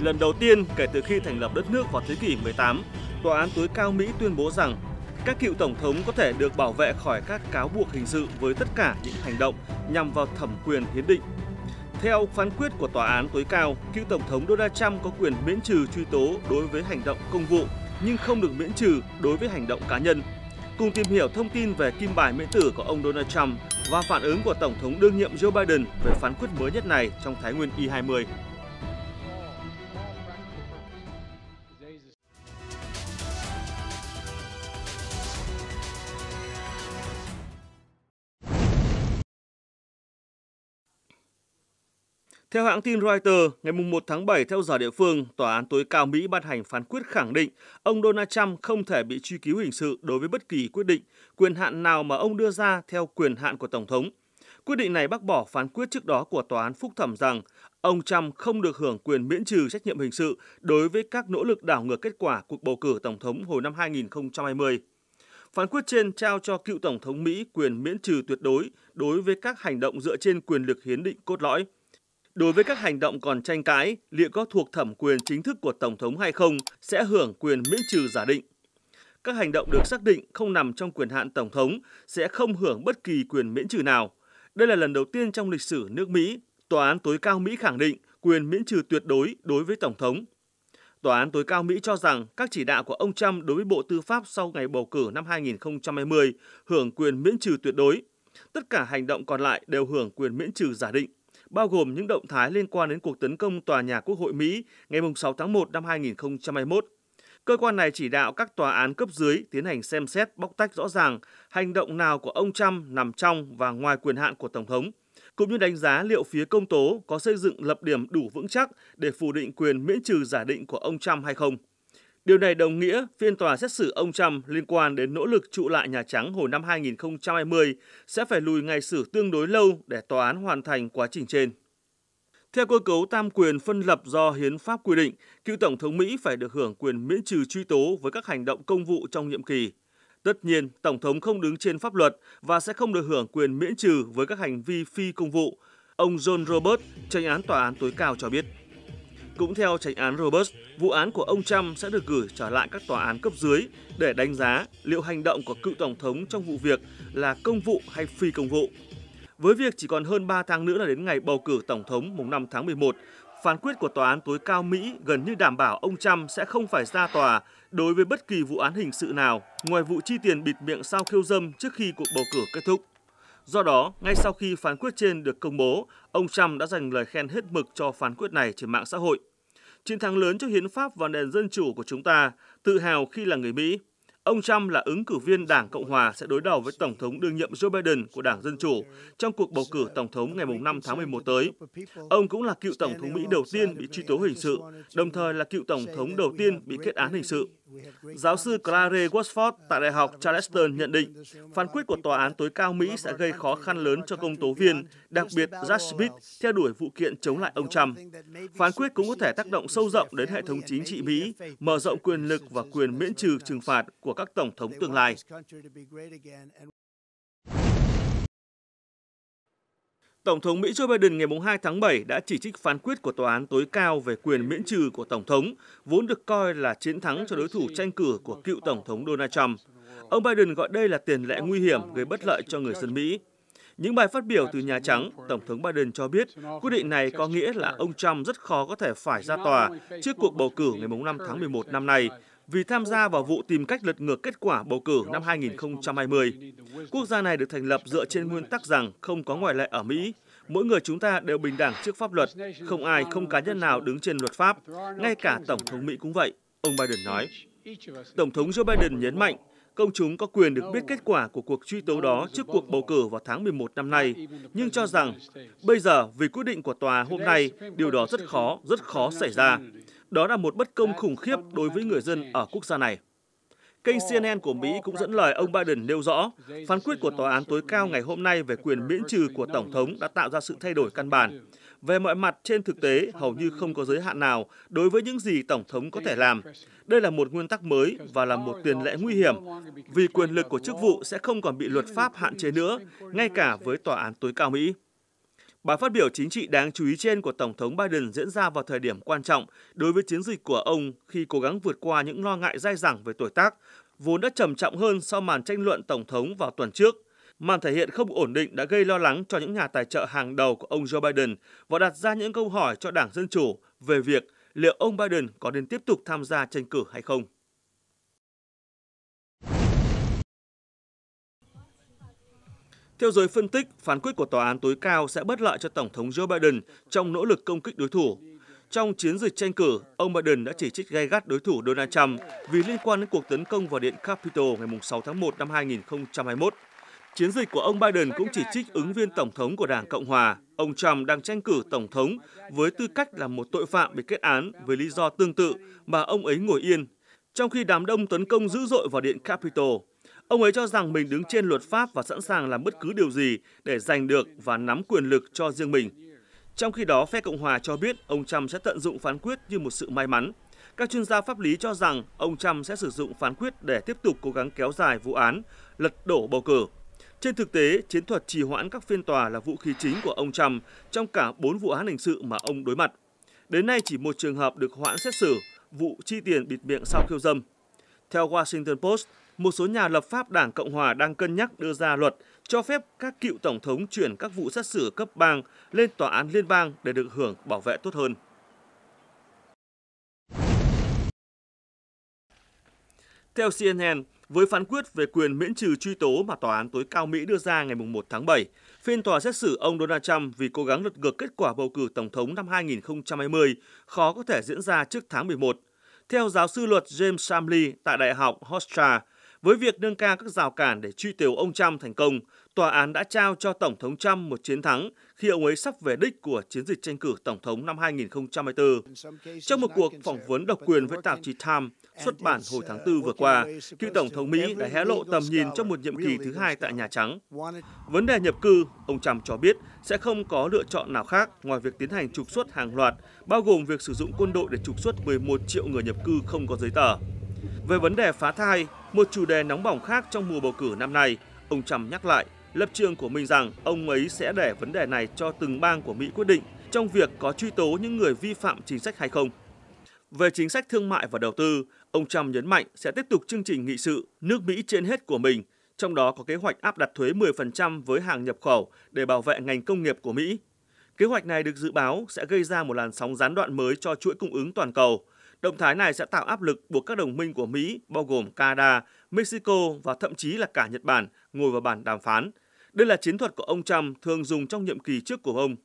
Lần đầu tiên kể từ khi thành lập đất nước vào thế kỷ 18, Tòa án tối cao Mỹ tuyên bố rằng các cựu tổng thống có thể được bảo vệ khỏi các cáo buộc hình sự với tất cả những hành động nhằm vào thẩm quyền hiến định. Theo phán quyết của tòa án tối cao, cựu tổng thống Donald Trump có quyền miễn trừ truy tố đối với hành động công vụ nhưng không được miễn trừ đối với hành động cá nhân. Cùng tìm hiểu thông tin về kim bài miễn tử của ông Donald Trump và phản ứng của Tổng thống đương nhiệm Joe Biden về phán quyết mới nhất này trong Thái Nguyên Y-20. Theo hãng tin Reuters, ngày 1 tháng 7 theo giờ địa phương, Tòa án tối cao Mỹ ban hành phán quyết khẳng định ông Donald Trump không thể bị truy cứu hình sự đối với bất kỳ quyết định, quyền hạn nào mà ông đưa ra theo quyền hạn của Tổng thống. Quyết định này bác bỏ phán quyết trước đó của Tòa án Phúc thẩm rằng ông Trump không được hưởng quyền miễn trừ trách nhiệm hình sự đối với các nỗ lực đảo ngược kết quả cuộc bầu cử Tổng thống hồi năm 2020. Phán quyết trên trao cho cựu Tổng thống Mỹ quyền miễn trừ tuyệt đối đối với các hành động dựa trên quyền lực hiến định cốt lõi – Đối với các hành động còn tranh cãi, liệu có thuộc thẩm quyền chính thức của Tổng thống hay không sẽ hưởng quyền miễn trừ giả định. Các hành động được xác định không nằm trong quyền hạn Tổng thống sẽ không hưởng bất kỳ quyền miễn trừ nào. Đây là lần đầu tiên trong lịch sử nước Mỹ, Tòa án tối cao Mỹ khẳng định quyền miễn trừ tuyệt đối đối với Tổng thống. Tòa án tối cao Mỹ cho rằng các chỉ đạo của ông Trump đối với Bộ Tư pháp sau ngày bầu cử năm 2020 hưởng quyền miễn trừ tuyệt đối. Tất cả hành động còn lại đều hưởng quyền miễn trừ giả định bao gồm những động thái liên quan đến cuộc tấn công tòa nhà Quốc hội Mỹ ngày 6 tháng 1 năm 2021. Cơ quan này chỉ đạo các tòa án cấp dưới tiến hành xem xét bóc tách rõ ràng hành động nào của ông Trump nằm trong và ngoài quyền hạn của Tổng thống, cũng như đánh giá liệu phía công tố có xây dựng lập điểm đủ vững chắc để phủ định quyền miễn trừ giả định của ông Trump hay không. Điều này đồng nghĩa phiên tòa xét xử ông Trump liên quan đến nỗ lực trụ lại Nhà Trắng hồi năm 2020 sẽ phải lùi ngày xử tương đối lâu để tòa án hoàn thành quá trình trên. Theo cơ cấu tam quyền phân lập do hiến pháp quy định, cựu tổng thống Mỹ phải được hưởng quyền miễn trừ truy tố với các hành động công vụ trong nhiệm kỳ. Tất nhiên, tổng thống không đứng trên pháp luật và sẽ không được hưởng quyền miễn trừ với các hành vi phi công vụ. Ông John Roberts, tranh án tòa án tối cao cho biết. Cũng theo tranh án Roberts, vụ án của ông Trump sẽ được gửi trở lại các tòa án cấp dưới để đánh giá liệu hành động của cựu tổng thống trong vụ việc là công vụ hay phi công vụ. Với việc chỉ còn hơn 3 tháng nữa là đến ngày bầu cử tổng thống mùng 5 tháng 11, phán quyết của tòa án tối cao Mỹ gần như đảm bảo ông Trump sẽ không phải ra tòa đối với bất kỳ vụ án hình sự nào ngoài vụ chi tiền bịt miệng sao khiêu dâm trước khi cuộc bầu cử kết thúc. Do đó, ngay sau khi phán quyết trên được công bố, ông Trump đã dành lời khen hết mực cho phán quyết này trên mạng xã hội. Chiến thắng lớn cho hiến pháp và nền dân chủ của chúng ta, tự hào khi là người Mỹ. Ông Trump là ứng cử viên Đảng Cộng hòa sẽ đối đầu với Tổng thống đương nhiệm Joe Biden của Đảng Dân Chủ trong cuộc bầu cử Tổng thống ngày 5 tháng 11 tới. Ông cũng là cựu Tổng thống Mỹ đầu tiên bị truy tố hình sự, đồng thời là cựu Tổng thống đầu tiên bị kết án hình sự. Giáo sư Clare Watford tại Đại học Charleston nhận định phán quyết của Tòa án tối cao Mỹ sẽ gây khó khăn lớn cho công tố viên, đặc biệt Jack Smith theo đuổi vụ kiện chống lại ông Trump. Phán quyết cũng có thể tác động sâu rộng đến hệ thống chính trị Mỹ, mở rộng quyền lực và quyền miễn trừ trừng phạt của các tổng thống tương lai. Tổng thống Mỹ Joe Biden ngày 2 tháng 7 đã chỉ trích phán quyết của tòa án tối cao về quyền miễn trừ của tổng thống, vốn được coi là chiến thắng cho đối thủ tranh cử của cựu tổng thống Donald Trump. Ông Biden gọi đây là tiền lệ nguy hiểm gây bất lợi cho người dân Mỹ. Những bài phát biểu từ Nhà Trắng, Tổng thống Biden cho biết quyết định này có nghĩa là ông Trump rất khó có thể phải ra tòa trước cuộc bầu cử ngày 5 tháng 11 năm nay vì tham gia vào vụ tìm cách lật ngược kết quả bầu cử năm 2020. Quốc gia này được thành lập dựa trên nguyên tắc rằng không có ngoại lệ ở Mỹ, mỗi người chúng ta đều bình đẳng trước pháp luật, không ai, không cá nhân nào đứng trên luật pháp, ngay cả Tổng thống Mỹ cũng vậy, ông Biden nói. Tổng thống Joe Biden nhấn mạnh, công chúng có quyền được biết kết quả của cuộc truy tố đó trước cuộc bầu cử vào tháng 11 năm nay, nhưng cho rằng bây giờ vì quyết định của tòa hôm nay, điều đó rất khó, rất khó xảy ra. Đó là một bất công khủng khiếp đối với người dân ở quốc gia này. Kênh CNN của Mỹ cũng dẫn lời ông Biden nêu rõ, phán quyết của Tòa án tối cao ngày hôm nay về quyền miễn trừ của Tổng thống đã tạo ra sự thay đổi căn bản. Về mọi mặt trên thực tế, hầu như không có giới hạn nào đối với những gì Tổng thống có thể làm. Đây là một nguyên tắc mới và là một tiền lệ nguy hiểm, vì quyền lực của chức vụ sẽ không còn bị luật pháp hạn chế nữa, ngay cả với Tòa án tối cao Mỹ. Bài phát biểu chính trị đáng chú ý trên của Tổng thống Biden diễn ra vào thời điểm quan trọng đối với chiến dịch của ông khi cố gắng vượt qua những lo ngại dai dẳng về tuổi tác, vốn đã trầm trọng hơn sau màn tranh luận Tổng thống vào tuần trước. Màn thể hiện không ổn định đã gây lo lắng cho những nhà tài trợ hàng đầu của ông Joe Biden và đặt ra những câu hỏi cho Đảng Dân Chủ về việc liệu ông Biden có nên tiếp tục tham gia tranh cử hay không. Theo giới phân tích, phán quyết của tòa án tối cao sẽ bất lợi cho Tổng thống Joe Biden trong nỗ lực công kích đối thủ. Trong chiến dịch tranh cử, ông Biden đã chỉ trích gay gắt đối thủ Donald Trump vì liên quan đến cuộc tấn công vào Điện Capitol ngày 6 tháng 1 năm 2021. Chiến dịch của ông Biden cũng chỉ trích ứng viên tổng thống của Đảng Cộng hòa, ông Trump đang tranh cử tổng thống với tư cách là một tội phạm bị kết án với lý do tương tự mà ông ấy ngồi yên, trong khi đám đông tấn công dữ dội vào điện Capitol. Ông ấy cho rằng mình đứng trên luật pháp và sẵn sàng làm bất cứ điều gì để giành được và nắm quyền lực cho riêng mình. Trong khi đó, phe Cộng hòa cho biết ông Trump sẽ tận dụng phán quyết như một sự may mắn. Các chuyên gia pháp lý cho rằng ông Trump sẽ sử dụng phán quyết để tiếp tục cố gắng kéo dài vụ án, lật đổ bầu cử. Trên thực tế, chiến thuật trì hoãn các phiên tòa là vũ khí chính của ông Trump trong cả 4 vụ án hình sự mà ông đối mặt. Đến nay chỉ một trường hợp được hoãn xét xử, vụ chi tiền bịt miệng sau khiêu dâm. Theo Washington Post, một số nhà lập pháp Đảng Cộng hòa đang cân nhắc đưa ra luật cho phép các cựu tổng thống chuyển các vụ xét xử cấp bang lên tòa án liên bang để được hưởng bảo vệ tốt hơn. Theo CNN, với phán quyết về quyền miễn trừ truy tố mà tòa án tối cao Mỹ đưa ra ngày 1 tháng 7, phiên tòa xét xử ông Donald Trump vì cố gắng lật ngược kết quả bầu cử tổng thống năm 2020 khó có thể diễn ra trước tháng 11. Theo giáo sư luật James Samley tại Đại học Hofstra, với việc nâng cao các rào cản để truy tố ông Trump thành công, tòa án đã trao cho Tổng thống Trump một chiến thắng khi ông ấy sắp về đích của chiến dịch tranh cử Tổng thống năm 2024. Trong một cuộc phỏng vấn độc quyền với tạp chí Time xuất bản hồi tháng 4 vừa qua, cựu Tổng thống Mỹ đã hé lộ tầm nhìn trong một nhiệm kỳ thứ hai tại Nhà Trắng. Vấn đề nhập cư, ông Trump cho biết, sẽ không có lựa chọn nào khác ngoài việc tiến hành trục xuất hàng loạt, bao gồm việc sử dụng quân đội để trục xuất 11 triệu người nhập cư không có giấy tờ. Về vấn đề phá thai, một chủ đề nóng bỏng khác trong mùa bầu cử năm nay, ông Trump nhắc lại lập trường của mình rằng ông ấy sẽ để vấn đề này cho từng bang của Mỹ quyết định trong việc có truy tố những người vi phạm chính sách hay không. Về chính sách thương mại và đầu tư, ông Trump nhấn mạnh sẽ tiếp tục chương trình nghị sự nước Mỹ trên hết của mình, trong đó có kế hoạch áp đặt thuế 10% với hàng nhập khẩu để bảo vệ ngành công nghiệp của Mỹ. Kế hoạch này được dự báo sẽ gây ra một làn sóng gián đoạn mới cho chuỗi cung ứng toàn cầu, Động thái này sẽ tạo áp lực buộc các đồng minh của Mỹ, bao gồm Canada, Mexico và thậm chí là cả Nhật Bản, ngồi vào bàn đàm phán. Đây là chiến thuật của ông Trump thường dùng trong nhiệm kỳ trước của ông.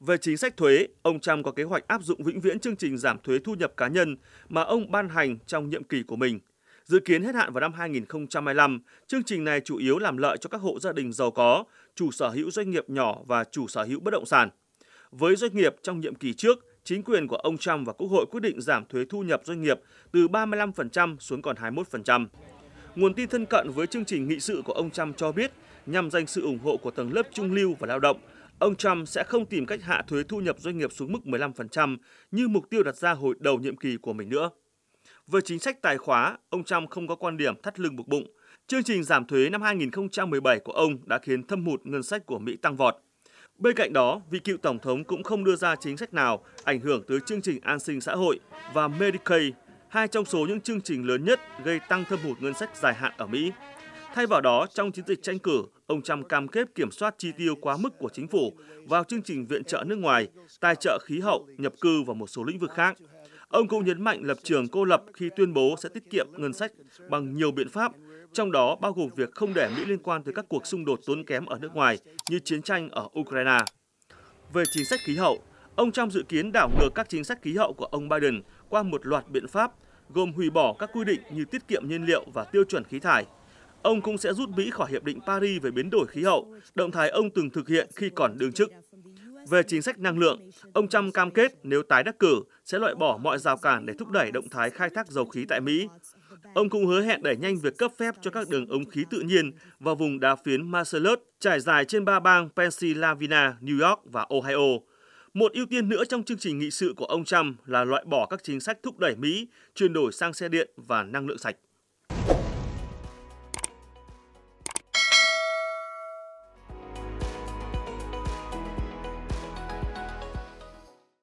Về chính sách thuế, ông Trump có kế hoạch áp dụng vĩnh viễn chương trình giảm thuế thu nhập cá nhân mà ông ban hành trong nhiệm kỳ của mình. Dự kiến hết hạn vào năm 2025, chương trình này chủ yếu làm lợi cho các hộ gia đình giàu có, chủ sở hữu doanh nghiệp nhỏ và chủ sở hữu bất động sản. Với doanh nghiệp trong nhiệm kỳ trước, chính quyền của ông Trump và Quốc hội quyết định giảm thuế thu nhập doanh nghiệp từ 35% xuống còn 21%. Nguồn tin thân cận với chương trình nghị sự của ông Trump cho biết, nhằm giành sự ủng hộ của tầng lớp trung lưu và lao động, ông Trump sẽ không tìm cách hạ thuế thu nhập doanh nghiệp xuống mức 15% như mục tiêu đặt ra hồi đầu nhiệm kỳ của mình nữa. Về chính sách tài khóa, ông Trump không có quan điểm thắt lưng buộc bụng. Chương trình giảm thuế năm 2017 của ông đã khiến thâm hụt ngân sách của Mỹ tăng vọt. Bên cạnh đó, vị cựu tổng thống cũng không đưa ra chính sách nào ảnh hưởng tới chương trình an sinh xã hội và Medicaid, hai trong số những chương trình lớn nhất gây tăng thâm hụt ngân sách dài hạn ở Mỹ. Thay vào đó, trong chiến dịch tranh cử, ông Trump cam kết kiểm soát chi tiêu quá mức của chính phủ vào chương trình viện trợ nước ngoài, tài trợ khí hậu, nhập cư và một số lĩnh vực khác – Ông cũng nhấn mạnh lập trường cô lập khi tuyên bố sẽ tiết kiệm ngân sách bằng nhiều biện pháp, trong đó bao gồm việc không để Mỹ liên quan tới các cuộc xung đột tốn kém ở nước ngoài như chiến tranh ở Ukraine. Về chính sách khí hậu, ông Trump dự kiến đảo ngược các chính sách khí hậu của ông Biden qua một loạt biện pháp gồm hủy bỏ các quy định như tiết kiệm nhiên liệu và tiêu chuẩn khí thải. Ông cũng sẽ rút Mỹ khỏi Hiệp định Paris về biến đổi khí hậu, động thái ông từng thực hiện khi còn đương chức. Về chính sách năng lượng, ông Trump cam kết nếu tái đắc cử sẽ loại bỏ mọi rào cản để thúc đẩy động thái khai thác dầu khí tại Mỹ. Ông cũng hứa hẹn đẩy nhanh việc cấp phép cho các đường ống khí tự nhiên vào vùng đá phiến Marcellus trải dài trên ba bang Pennsylvania, New York và Ohio. Một ưu tiên nữa trong chương trình nghị sự của ông Trump là loại bỏ các chính sách thúc đẩy Mỹ chuyển đổi sang xe điện và năng lượng sạch.